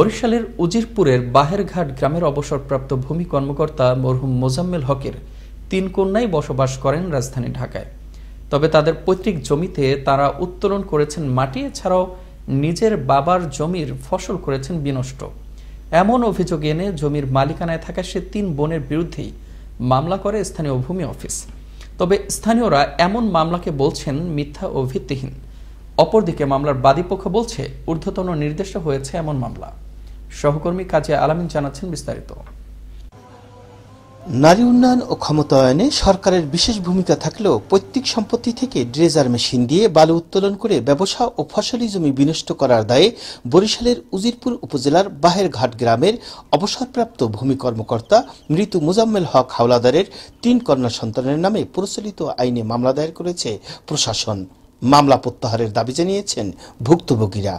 বরিশালের উজিরপুরের বাহেরঘাট গ্রামের অবসরপ্রাপ্ত ভূমি কর্মকর্তা মরহুম মোজাম্মেল হকের তিন কন্যাই বসবাস করেন রাজধানী ঢাকায় তবে তাদের পৈতৃক জমিতে তারা উত্তোলন করেছেন মাটি এছাড়াও নিজের বাবার জমির ফসল করেছেন বিনষ্ট এমন অভিযোগ এনে জমির মালিকানায় থাকা সে তিন বোনের বিরুদ্ধেই মামলা করে স্থানীয় ভূমি অফিস তবে স্থানীয়রা এমন মামলাকে বলছেন মিথ্যা ও ভিত্তিহীন অপরদিকে মামলার বাদীপক্ষ বলছে ঊর্ধ্বতন নির্দেশ হয়েছে এমন মামলা সহকর্মী কাজে আলামিন জানাচ্ছেন বিস্তারিত নারী উন্নয়ন ও ক্ষমতায়নে সরকারের বিশেষ ভূমিকা থাকলেও পৈতৃক সম্পত্তি থেকে ড্রেজার মেশিন দিয়ে বালু উত্তোলন করে ব্যবসা ও ফসলি জমি বিনষ্ট করার দায়ে বরিশালের উজিরপুর উপজেলার বাহেরঘাট গ্রামের অবসরপ্রাপ্ত ভূমি কর্মকর্তা মৃত মুজাম্মেল হক হাওলাদারের তিন কন্যা সন্তানের নামে প্রচলিত আইনে মামলা দায়ের করেছে প্রশাসন মামলা প্রত্যাহারের দাবি জানিয়েছেন ভুক্তভোগীরা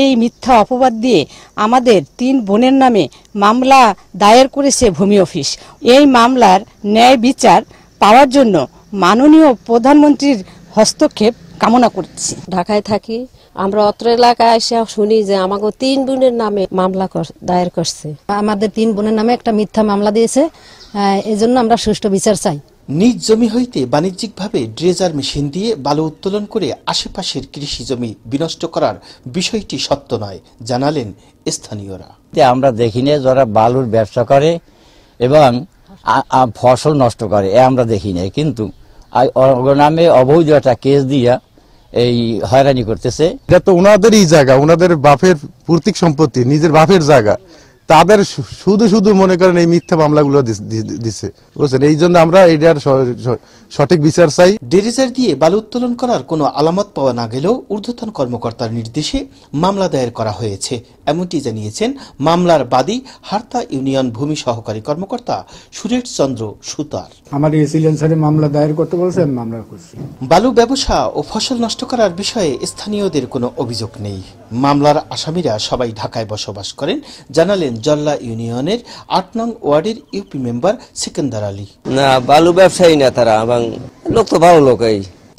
এই মিথ্যা অপবাদ দিয়ে আমাদের তিন বোনের নামে মামলা দায়ের করেছে ভূমি অফিস এই মামলার ন্যায় বিচার পাওয়ার জন্য মাননীয় প্রধানমন্ত্রীর হস্তক্ষেপ কামনা করছি ঢাকায় থাকি আমরা অত্র এলাকায় এসে শুনি যে আমাকে তিন বোনের নামে মামলা দায়ের করছে আমাদের তিন বোনের নামে একটা মিথ্যা মামলা দিয়েছে এজন্য আমরা সুষ্ঠু বিচার চাই নিজ জমি হইতে বাণিজ্যিকভাবে ড্রেজার মেশিন দিয়ে বালু উত্তোলন করে আশেপাশের কৃষি জমি বিনষ্ট করার বিষয়টি সত্য নয় জানালেন স্থানীয়রা আমরা দেখি না যারা বালুর ব্যবসা করে এবং ফসল নষ্ট করে এ আমরা দেখি না কিন্তু নামে অবৈধ একটা কেস দিয়া এই হয়রানি করতেছে এটা তো ওনাদেরই জায়গা ওনাদের বাপের পূর্তিক সম্পত্তি নিজের বাপের জায়গা তাদের শুধু শুধু মনে করেন এই মিথ্যা মামলাগুলো দিচ্ছে বুঝছেন এই জন্য আমরা এটার সঠিক বিচার চাই ডেরিজার দিয়ে বালু উত্তোলন করার কোনো আলামত পাওয়া না গেলেও ঊর্ধ্বতন কর্মকর্তার নির্দেশে মামলা দায়ের করা হয়েছে এমনটি জানিয়েছেন মামলার বাদী হার্তা ইউনিয়ন ভূমি সহকারী কর্মকর্তা সুরেশ চন্দ্র সুতার আমার রেসিডেন্সারে মামলা দায়ের করতে বলছেন মামলা করছি বালু ব্যবসা ও ফসল নষ্ট করার বিষয়ে স্থানীয়দের কোনো অভিযোগ নেই মামলার আসামিরা সবাই ঢাকায় বসবাস করেন জানালেন জল্লা ইউনিয়নের আট নং ওয়ার্ডের ইউপি মেম্বার সিকান্দার আলী না বালু ব্যবসায়ী না তারা এবং লোক তো ভালো লোক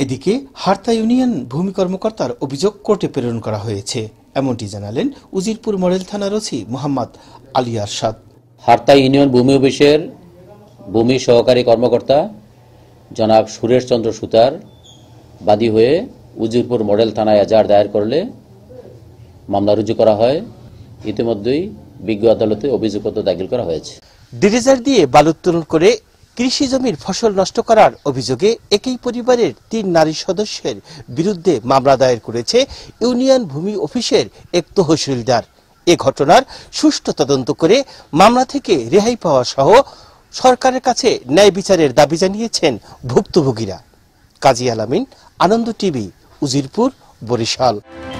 এদিকে হার্তা ইউনিয়ন ভূমি কর্মকর্তার অভিযোগ কোর্টে প্রেরণ করা হয়েছে এমনটি জানালেন উজিরপুর মডেল থানার ওসি মোহাম্মদ আলী আরশাদ হার্তা ইউনিয়ন ভূমি অফিসের ভূমি সহকারী কর্মকর্তা জনাব সুরেশ চন্দ্র সুতার বাদী হয়ে উজিরপুর মডেল থানায় এজাহার দায়ের করলে মামলা রুজু করা হয় ইতিমধ্যেই বিজ্ঞ আদালতে অভিযোগপত্র দাখিল করা হয়েছে ডিরেজার দিয়ে বালু উত্তোলন করে কৃষি জমির ফসল নষ্ট করার অভিযোগে একই পরিবারের তিন নারী সদস্যের বিরুদ্ধে মামলা দায়ের করেছে ইউনিয়ন ভূমি অফিসের এক তহসিলদার এ ঘটনার সুষ্ঠু তদন্ত করে মামলা থেকে রেহাই পাওয়া সহ সরকারের কাছে ন্যায় বিচারের দাবি জানিয়েছেন ভুক্তভোগীরা কাজী আলামিন আনন্দ টিভি উজিরপুর বরিশাল